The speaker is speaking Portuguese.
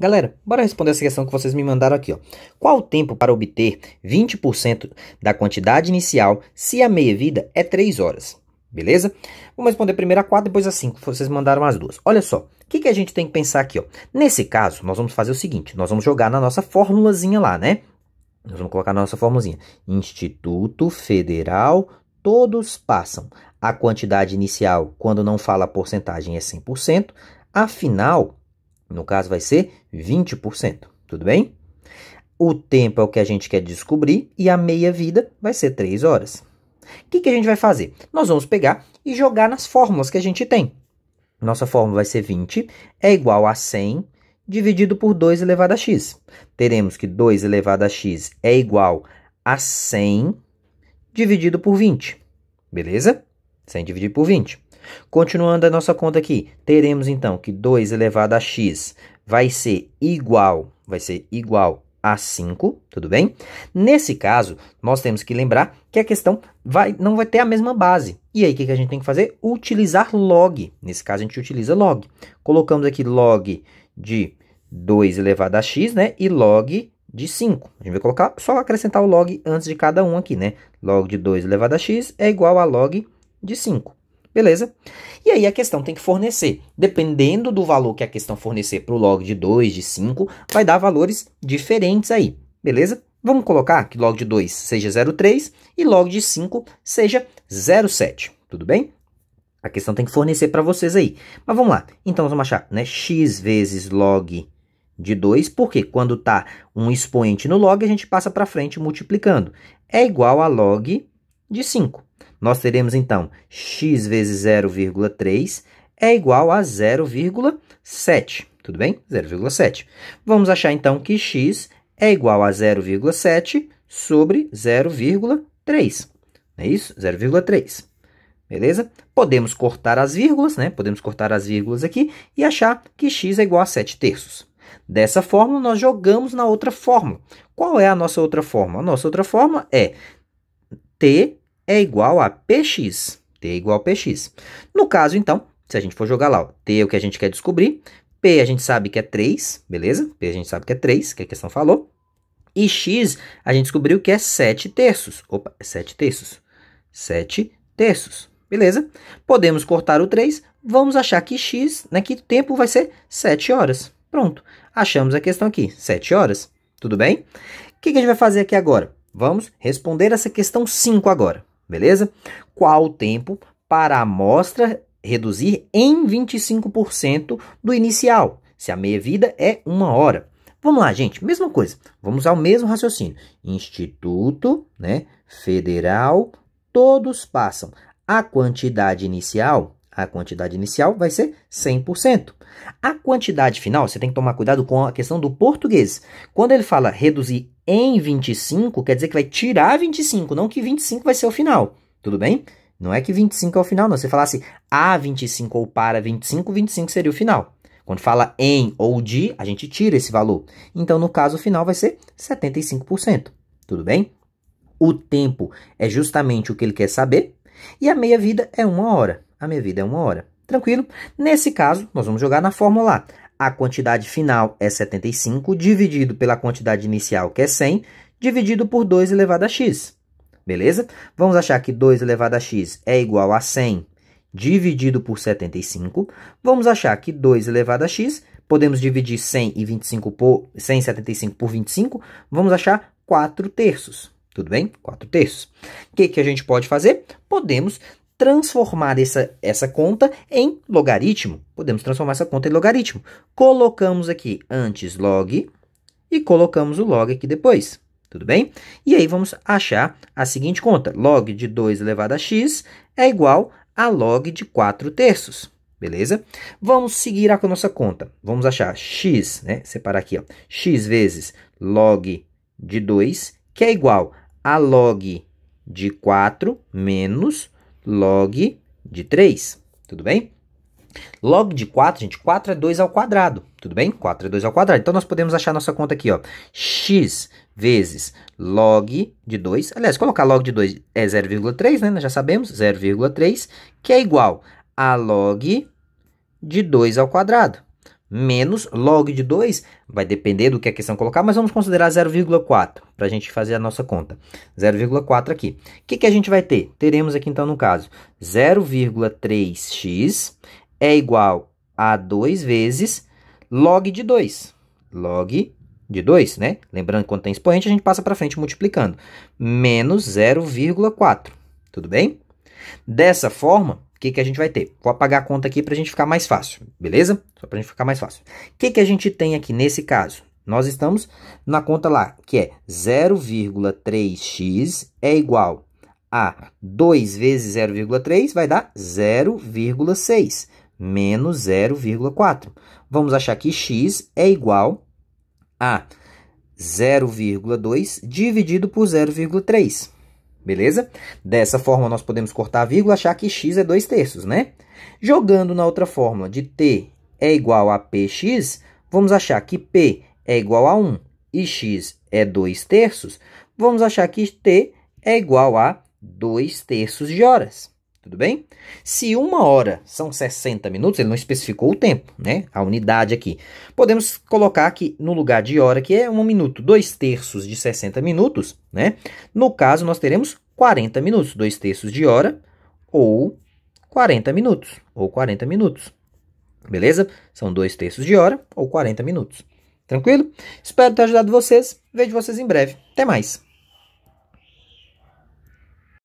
Galera, bora responder essa questão que vocês me mandaram aqui. Ó. Qual o tempo para obter 20% da quantidade inicial se a meia-vida é 3 horas? Beleza? Vamos responder primeiro a 4, depois a 5. Vocês mandaram as duas. Olha só, o que, que a gente tem que pensar aqui? Ó? Nesse caso, nós vamos fazer o seguinte. Nós vamos jogar na nossa formulazinha lá, né? Nós vamos colocar na nossa formulazinha. Instituto Federal todos passam. A quantidade inicial, quando não fala porcentagem, é 100%. Afinal no caso, vai ser 20%, tudo bem? O tempo é o que a gente quer descobrir e a meia-vida vai ser 3 horas. O que, que a gente vai fazer? Nós vamos pegar e jogar nas fórmulas que a gente tem. Nossa fórmula vai ser 20 é igual a 100 dividido por 2 elevado a x. Teremos que 2 elevado a x é igual a 100 dividido por 20. Beleza? 100 dividido por 20. Continuando a nossa conta aqui, teremos então que 2 elevado a x vai ser igual, vai ser igual a 5, tudo bem? Nesse caso, nós temos que lembrar que a questão vai, não vai ter a mesma base. E aí, o que, a gente tem que fazer? Utilizar log. Nesse caso, a gente utiliza log. Colocamos aqui log de 2 elevado a x, né? E log de 5. A gente vai colocar, só acrescentar o log antes de cada um aqui, né? Log de 2 elevado a x é igual a log de 5. Beleza? E aí a questão tem que fornecer. Dependendo do valor que a questão fornecer para o log de 2, de 5, vai dar valores diferentes aí. Beleza? Vamos colocar que log de 2 seja 0,3 e log de 5 seja 0,7. Tudo bem? A questão tem que fornecer para vocês aí. Mas vamos lá. Então, vamos achar né, x vezes log de 2, porque quando está um expoente no log, a gente passa para frente multiplicando. É igual a log de 5. Nós teremos então x vezes 0,3 é igual a 0,7, tudo bem? 0,7. Vamos achar então que x é igual a 0,7 sobre 0,3. É isso? 0,3. Beleza? Podemos cortar as vírgulas, né? Podemos cortar as vírgulas aqui e achar que x é igual a 7 terços. Dessa fórmula, nós jogamos na outra fórmula. Qual é a nossa outra fórmula? A nossa outra fórmula é t é igual a px. T é igual a px. No caso, então, se a gente for jogar lá, ó, T é o que a gente quer descobrir, P a gente sabe que é 3, beleza? P a gente sabe que é 3, que a questão falou. E x a gente descobriu que é 7 terços. Opa, é 7 terços. 7 terços, beleza? Podemos cortar o 3, vamos achar que x, né, que tempo vai ser 7 horas. Pronto, achamos a questão aqui, 7 horas, tudo bem? O que, que a gente vai fazer aqui agora? Vamos responder essa questão 5 agora beleza? Qual o tempo para a amostra reduzir em 25% do inicial, se a meia-vida é uma hora. Vamos lá, gente, mesma coisa. Vamos ao mesmo raciocínio. Instituto, né, federal, todos passam. A quantidade inicial a quantidade inicial vai ser 100%. A quantidade final, você tem que tomar cuidado com a questão do português. Quando ele fala reduzir em 25, quer dizer que vai tirar 25, não que 25 vai ser o final. Tudo bem? Não é que 25 é o final, não. Se falasse a 25 ou para 25, 25 seria o final. Quando fala em ou de, a gente tira esse valor. Então, no caso, o final vai ser 75%. Tudo bem? O tempo é justamente o que ele quer saber. E a meia-vida é uma hora a minha vida é uma hora. Tranquilo? Nesse caso, nós vamos jogar na fórmula A. A quantidade final é 75, dividido pela quantidade inicial, que é 100, dividido por 2 elevado a x. Beleza? Vamos achar que 2 elevado a x é igual a 100 dividido por 75. Vamos achar que 2 elevado a x, podemos dividir 100 e 25 por, 175 por 25, vamos achar 4 terços. Tudo bem? 4 terços. O que, que a gente pode fazer? Podemos transformar essa, essa conta em logaritmo. Podemos transformar essa conta em logaritmo. Colocamos aqui antes log e colocamos o log aqui depois. Tudo bem? E aí vamos achar a seguinte conta. Log de 2 elevado a x é igual a log de 4 terços. Beleza? Vamos seguir com a nossa conta. Vamos achar x, né? Separar aqui, ó. x vezes log de 2, que é igual a log de 4 menos log de 3, tudo bem? Log de 4, gente, 4 é 2 ao quadrado, tudo bem? 4 é 2 ao quadrado. Então, nós podemos achar nossa conta aqui, ó. x vezes log de 2. Aliás, colocar log de 2 é 0,3, né? Nós já sabemos, 0,3, que é igual a log de 2 ao quadrado menos log de 2, vai depender do que a questão colocar, mas vamos considerar 0,4 para a gente fazer a nossa conta. 0,4 aqui. O que, que a gente vai ter? Teremos aqui então no caso 0,3x é igual a 2 vezes log de 2. Log de 2, né? Lembrando que quando tem expoente, a gente passa para frente multiplicando. Menos 0,4, tudo bem? Dessa forma, o que, que a gente vai ter? Vou apagar a conta aqui para a gente ficar mais fácil, beleza? Só para a gente ficar mais fácil. O que, que a gente tem aqui nesse caso? Nós estamos na conta lá, que é 0,3x é igual a 2 vezes 0,3 vai dar 0,6 menos 0,4. Vamos achar que x é igual a 0,2 dividido por 0,3 beleza? Dessa forma, nós podemos cortar a vírgula, e achar que x é 2 terços, né? Jogando na outra fórmula de t é igual a px, vamos achar que p é igual a 1 e x é 2 terços, vamos achar que t é igual a 2 terços de horas. Tudo bem? Se uma hora são 60 minutos, ele não especificou o tempo, né? A unidade aqui. Podemos colocar aqui no lugar de hora, que é um minuto, dois terços de 60 minutos, né? No caso, nós teremos 40 minutos, dois terços de hora ou 40 minutos, ou 40 minutos. Beleza? São dois terços de hora ou 40 minutos. Tranquilo? Espero ter ajudado vocês. Vejo vocês em breve. Até mais!